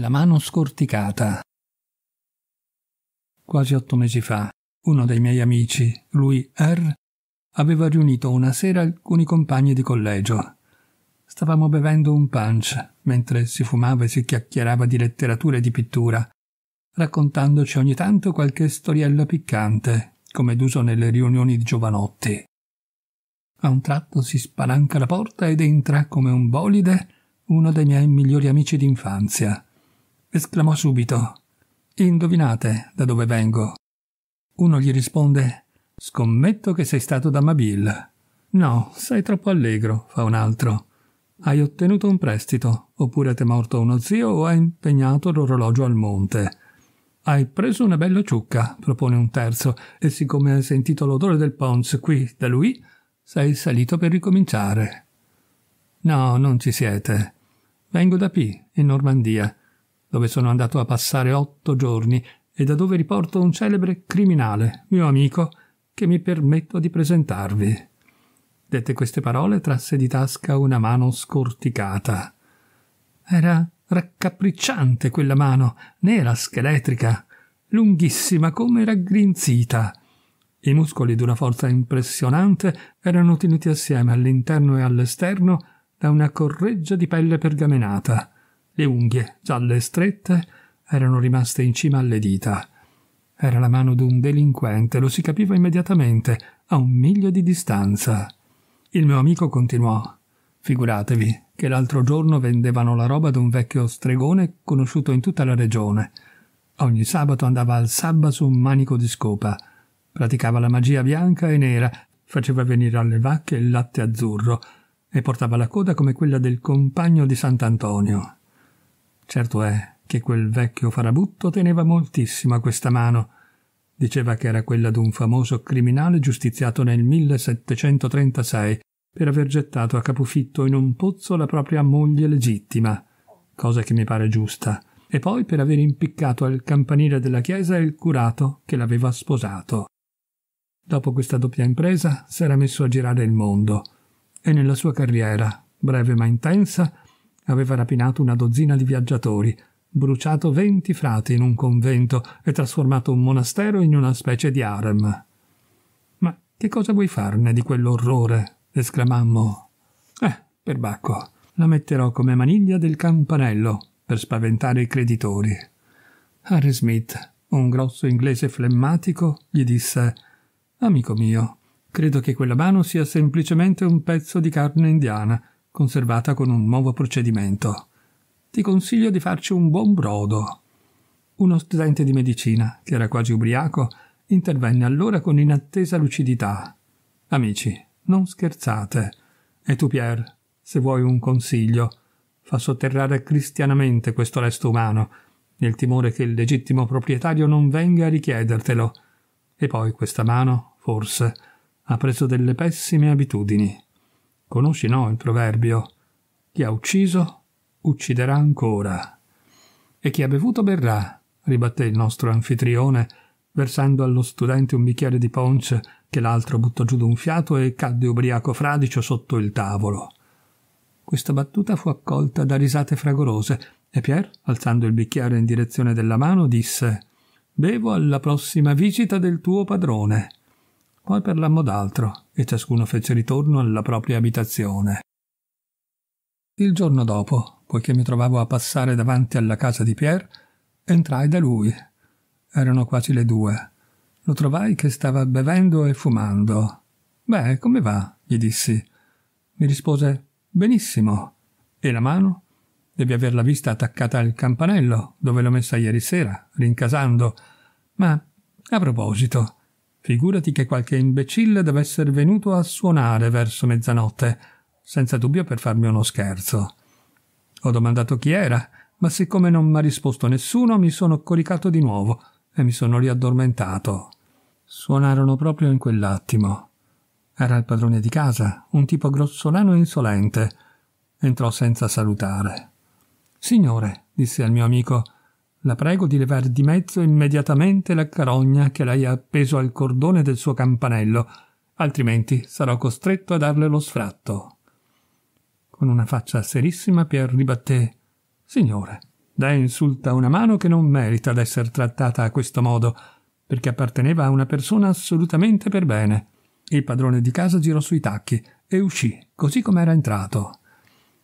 La mano scorticata. Quasi otto mesi fa, uno dei miei amici, lui R, aveva riunito una sera alcuni compagni di collegio. Stavamo bevendo un punch mentre si fumava e si chiacchierava di letteratura e di pittura, raccontandoci ogni tanto qualche storiella piccante, come d'uso nelle riunioni di giovanotti. A un tratto si spalanca la porta ed entra come un bolide uno dei miei migliori amici d'infanzia, esclamò subito Indovinate da dove vengo. Uno gli risponde Scommetto che sei stato da Mabil. No, sei troppo allegro, fa un altro. Hai ottenuto un prestito, oppure ti è morto uno zio o hai impegnato l'orologio al monte. Hai preso una bella ciucca, propone un terzo, e siccome hai sentito l'odore del Pons qui da lui, sei salito per ricominciare. No, non ci siete. Vengo da P, in Normandia, dove sono andato a passare otto giorni e da dove riporto un celebre criminale, mio amico, che mi permetto di presentarvi. Dette queste parole, trasse di tasca una mano scorticata. Era raccapricciante quella mano, nera scheletrica, lunghissima come raggrinzita. I muscoli d'una forza impressionante erano tenuti assieme all'interno e all'esterno da una correggia di pelle pergamenata. Le unghie, gialle e strette, erano rimaste in cima alle dita. Era la mano d'un delinquente, lo si capiva immediatamente, a un miglio di distanza. Il mio amico continuò. Figuratevi che l'altro giorno vendevano la roba ad un vecchio stregone conosciuto in tutta la regione. Ogni sabato andava al sabba su un manico di scopa. Praticava la magia bianca e nera, faceva venire alle vacche il latte azzurro e portava la coda come quella del compagno di Sant'Antonio. Certo è che quel vecchio farabutto teneva moltissimo a questa mano. Diceva che era quella d'un famoso criminale giustiziato nel 1736 per aver gettato a capofitto in un pozzo la propria moglie legittima, cosa che mi pare giusta, e poi per aver impiccato al campanile della chiesa il curato che l'aveva sposato. Dopo questa doppia impresa s'era messo a girare il mondo e nella sua carriera, breve ma intensa, Aveva rapinato una dozzina di viaggiatori, bruciato venti frati in un convento e trasformato un monastero in una specie di harem. Ma che cosa vuoi farne di quell'orrore? esclamammo. Eh, perbacco, la metterò come maniglia del campanello per spaventare i creditori. Harry Smith, un grosso inglese flemmatico, gli disse Amico mio, credo che quella mano sia semplicemente un pezzo di carne indiana conservata con un nuovo procedimento. Ti consiglio di farci un buon brodo. Uno studente di medicina, che era quasi ubriaco, intervenne allora con inattesa lucidità. Amici, non scherzate. E tu, Pier, se vuoi un consiglio, fa sotterrare cristianamente questo resto umano, nel timore che il legittimo proprietario non venga a richiedertelo. E poi questa mano, forse, ha preso delle pessime abitudini. Conosci no il proverbio? Chi ha ucciso, ucciderà ancora. E chi ha bevuto berrà, ribatté il nostro anfitrione, versando allo studente un bicchiere di ponce che l'altro buttò giù d'un fiato e cadde ubriaco fradicio sotto il tavolo. Questa battuta fu accolta da risate fragorose e Pier, alzando il bicchiere in direzione della mano, disse Bevo alla prossima visita del tuo padrone. Poi parlammo d'altro e ciascuno fece ritorno alla propria abitazione. Il giorno dopo, poiché mi trovavo a passare davanti alla casa di Pierre, entrai da lui. Erano quasi le due. Lo trovai che stava bevendo e fumando. Beh, come va? gli dissi. Mi rispose benissimo. E la mano? Devi averla vista attaccata al campanello, dove l'ho messa ieri sera, rincasando. Ma, a proposito, Figurati che qualche imbecille deve essere venuto a suonare verso mezzanotte, senza dubbio per farmi uno scherzo. Ho domandato chi era, ma siccome non mi ha risposto nessuno, mi sono coricato di nuovo e mi sono riaddormentato. Suonarono proprio in quell'attimo. Era il padrone di casa, un tipo grossolano e insolente. Entrò senza salutare. Signore, disse al mio amico, la prego di levare di mezzo immediatamente la carogna che lei ha appeso al cordone del suo campanello, altrimenti sarò costretto a darle lo sfratto. Con una faccia serissima Pier ribatté Signore, lei insulta una mano che non merita d'essere trattata a questo modo, perché apparteneva a una persona assolutamente per bene. Il padrone di casa girò sui tacchi e uscì, così com'era entrato.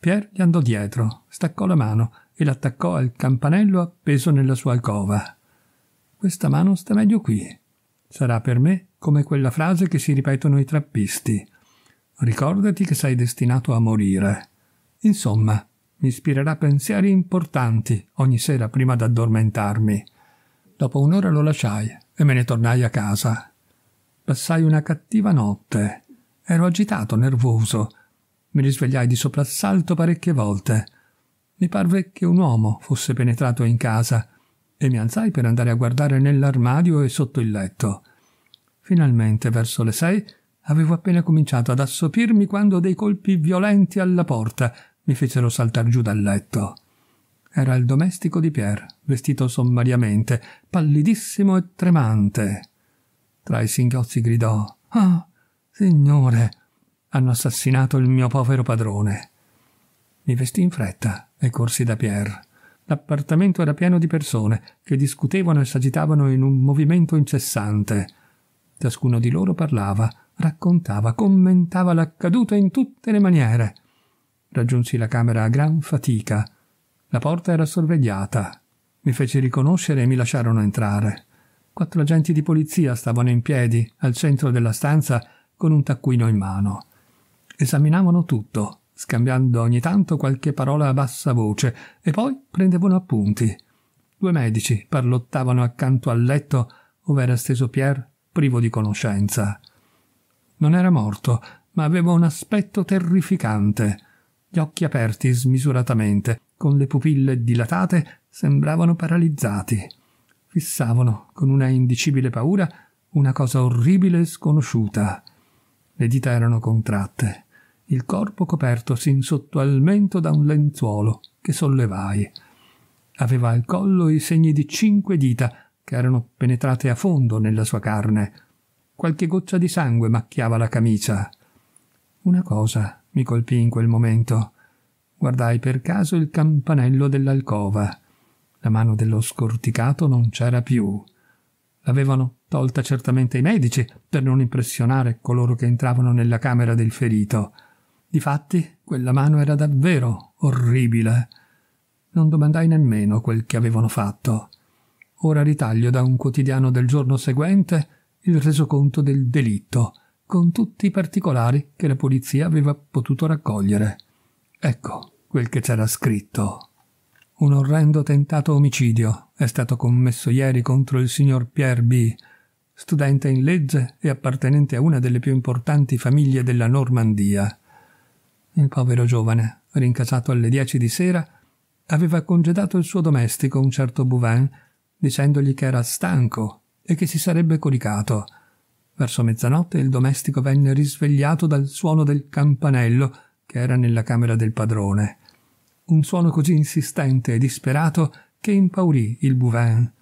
Pier gli andò dietro, staccò la mano e l'attaccò al campanello appeso nella sua alcova. Questa mano sta meglio qui. Sarà per me come quella frase che si ripetono i trappisti. Ricordati che sei destinato a morire. Insomma, mi ispirerà pensieri importanti ogni sera prima d'addormentarmi. Dopo un'ora lo lasciai e me ne tornai a casa. Passai una cattiva notte. Ero agitato, nervoso. Mi risvegliai di soprassalto parecchie volte mi parve che un uomo fosse penetrato in casa e mi alzai per andare a guardare nell'armadio e sotto il letto. Finalmente, verso le sei, avevo appena cominciato ad assopirmi quando dei colpi violenti alla porta mi fecero saltar giù dal letto. Era il domestico di Pierre, vestito sommariamente, pallidissimo e tremante. Tra i singhiozzi gridò Ah, signore, hanno assassinato il mio povero padrone. Mi vestì in fretta, e corsi da Pierre. L'appartamento era pieno di persone che discutevano e s'agitavano in un movimento incessante. Ciascuno di loro parlava, raccontava, commentava l'accaduto in tutte le maniere. Raggiunsi la camera a gran fatica. La porta era sorvegliata. Mi feci riconoscere e mi lasciarono entrare. Quattro agenti di polizia stavano in piedi al centro della stanza con un taccuino in mano. Esaminavano tutto scambiando ogni tanto qualche parola a bassa voce, e poi prendevano appunti. Due medici parlottavano accanto al letto ove era steso Pierre privo di conoscenza. Non era morto, ma aveva un aspetto terrificante. Gli occhi aperti smisuratamente, con le pupille dilatate, sembravano paralizzati. Fissavano, con una indicibile paura, una cosa orribile e sconosciuta. Le dita erano contratte il corpo coperto sin sotto al mento da un lenzuolo che sollevai. Aveva al collo i segni di cinque dita che erano penetrate a fondo nella sua carne. Qualche goccia di sangue macchiava la camicia. Una cosa mi colpì in quel momento. Guardai per caso il campanello dell'alcova. La mano dello scorticato non c'era più. L'avevano tolta certamente i medici per non impressionare coloro che entravano nella camera del ferito. Difatti, quella mano era davvero orribile. Non domandai nemmeno quel che avevano fatto. Ora ritaglio da un quotidiano del giorno seguente il resoconto del delitto, con tutti i particolari che la polizia aveva potuto raccogliere. Ecco quel che c'era scritto. Un orrendo tentato omicidio è stato commesso ieri contro il signor Pierre B., studente in legge e appartenente a una delle più importanti famiglie della Normandia. Il povero giovane, rincasato alle dieci di sera, aveva congedato il suo domestico, un certo Bouvin, dicendogli che era stanco e che si sarebbe coricato. Verso mezzanotte il domestico venne risvegliato dal suono del campanello che era nella camera del padrone. Un suono così insistente e disperato che impaurì il Bouvin.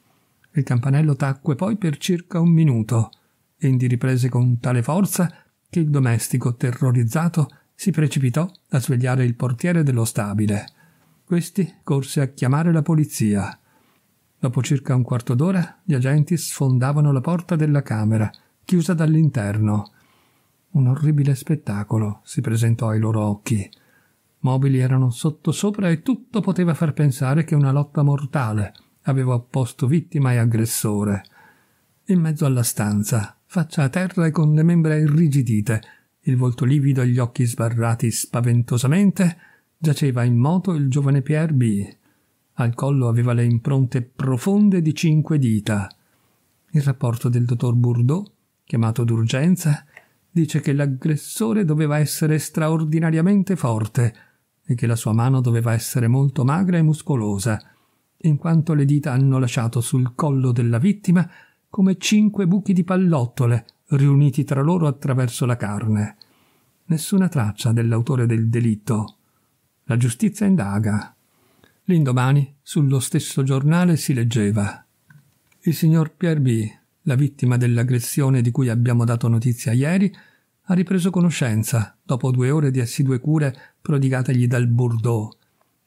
Il campanello tacque poi per circa un minuto, e indi riprese con tale forza che il domestico, terrorizzato, si precipitò a svegliare il portiere dello stabile. Questi corse a chiamare la polizia. Dopo circa un quarto d'ora gli agenti sfondavano la porta della camera, chiusa dall'interno. Un orribile spettacolo si presentò ai loro occhi. Mobili erano sottosopra e tutto poteva far pensare che una lotta mortale aveva opposto vittima e aggressore. In mezzo alla stanza, faccia a terra e con le membra irrigidite, il volto livido e gli occhi sbarrati spaventosamente, giaceva in moto il giovane Pierre B. Al collo aveva le impronte profonde di cinque dita. Il rapporto del dottor Bourdeau, chiamato d'urgenza, dice che l'aggressore doveva essere straordinariamente forte e che la sua mano doveva essere molto magra e muscolosa, in quanto le dita hanno lasciato sul collo della vittima come cinque buchi di pallottole riuniti tra loro attraverso la carne. Nessuna traccia dell'autore del delitto. La giustizia indaga. L'indomani, sullo stesso giornale, si leggeva. Il signor Pierre B., la vittima dell'aggressione di cui abbiamo dato notizia ieri, ha ripreso conoscenza dopo due ore di assidue cure prodigategli dal Bordeaux.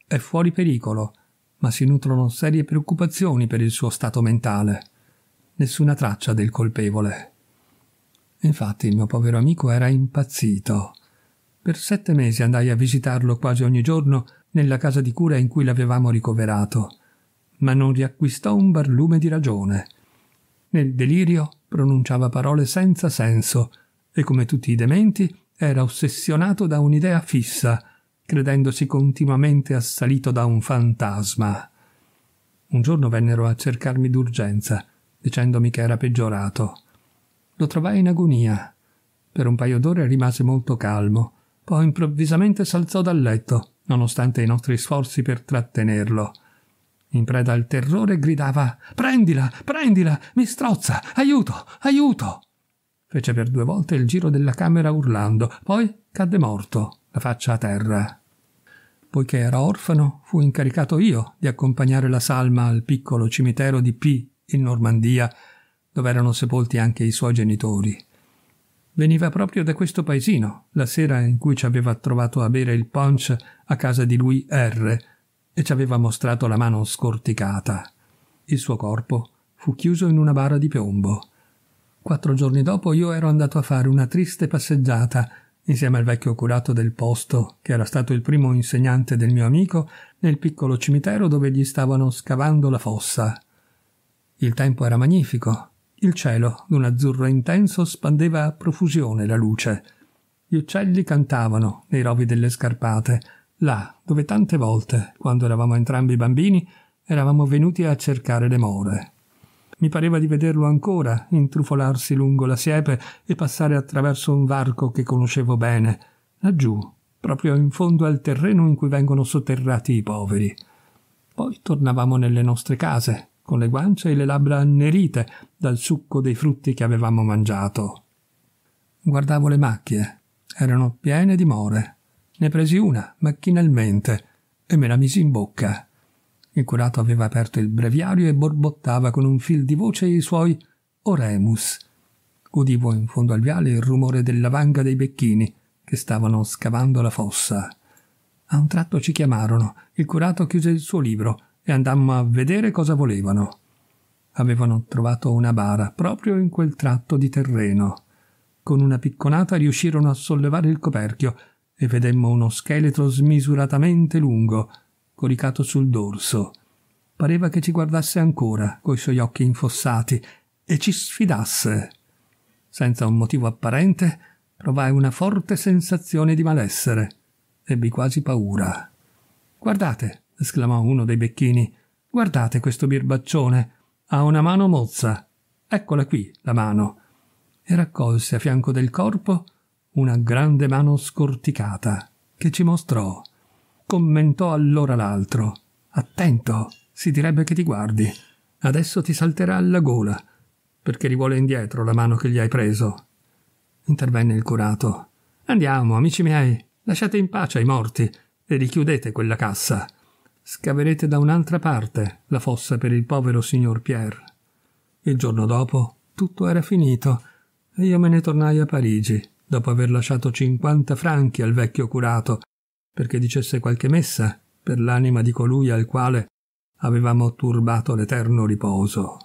È fuori pericolo, ma si nutrono serie preoccupazioni per il suo stato mentale. Nessuna traccia del colpevole. Infatti il mio povero amico era impazzito. Per sette mesi andai a visitarlo quasi ogni giorno nella casa di cura in cui l'avevamo ricoverato, ma non riacquistò un barlume di ragione. Nel delirio pronunciava parole senza senso e, come tutti i dementi, era ossessionato da un'idea fissa, credendosi continuamente assalito da un fantasma. Un giorno vennero a cercarmi d'urgenza, dicendomi che era peggiorato. Lo trovai in agonia. Per un paio d'ore rimase molto calmo, poi improvvisamente s'alzò dal letto, nonostante i nostri sforzi per trattenerlo. In preda al terrore gridava Prendila, prendila, mi strozza, aiuto, aiuto. Fece per due volte il giro della camera urlando, poi cadde morto, la faccia a terra. Poiché era orfano, fu incaricato io di accompagnare la salma al piccolo cimitero di P in Normandia, dove erano sepolti anche i suoi genitori. Veniva proprio da questo paesino, la sera in cui ci aveva trovato a bere il punch a casa di lui R e ci aveva mostrato la mano scorticata. Il suo corpo fu chiuso in una bara di piombo. Quattro giorni dopo io ero andato a fare una triste passeggiata insieme al vecchio curato del posto, che era stato il primo insegnante del mio amico, nel piccolo cimitero dove gli stavano scavando la fossa. Il tempo era magnifico, il cielo, d'un azzurro intenso, spandeva a profusione la luce. Gli uccelli cantavano nei rovi delle scarpate, là dove tante volte, quando eravamo entrambi bambini, eravamo venuti a cercare le more. Mi pareva di vederlo ancora intrufolarsi lungo la siepe e passare attraverso un varco che conoscevo bene, laggiù, proprio in fondo al terreno in cui vengono sotterrati i poveri. Poi tornavamo nelle nostre case, con le guance e le labbra annerite dal succo dei frutti che avevamo mangiato. Guardavo le macchie. Erano piene di more. Ne presi una, macchinalmente, e me la misi in bocca. Il curato aveva aperto il breviario e borbottava con un fil di voce i suoi oremus. Udivo in fondo al viale il rumore della vanga dei becchini che stavano scavando la fossa. A un tratto ci chiamarono. Il curato chiuse il suo libro e andammo a vedere cosa volevano. Avevano trovato una bara proprio in quel tratto di terreno. Con una picconata riuscirono a sollevare il coperchio e vedemmo uno scheletro smisuratamente lungo, coricato sul dorso. Pareva che ci guardasse ancora coi suoi occhi infossati e ci sfidasse. Senza un motivo apparente, provai una forte sensazione di malessere. Ebbi quasi paura. Guardate, esclamò uno dei becchini. Guardate questo birbaccione. Ha una mano mozza. Eccola qui, la mano. E raccolse a fianco del corpo una grande mano scorticata che ci mostrò. Commentò allora l'altro. Attento, si direbbe che ti guardi. Adesso ti salterà alla gola, perché rivuole indietro la mano che gli hai preso. Intervenne il curato. Andiamo, amici miei, lasciate in pace i morti e richiudete quella cassa scaverete da un'altra parte la fossa per il povero signor Pierre. Il giorno dopo tutto era finito e io me ne tornai a Parigi, dopo aver lasciato cinquanta franchi al vecchio curato perché dicesse qualche messa per l'anima di colui al quale avevamo turbato l'eterno riposo.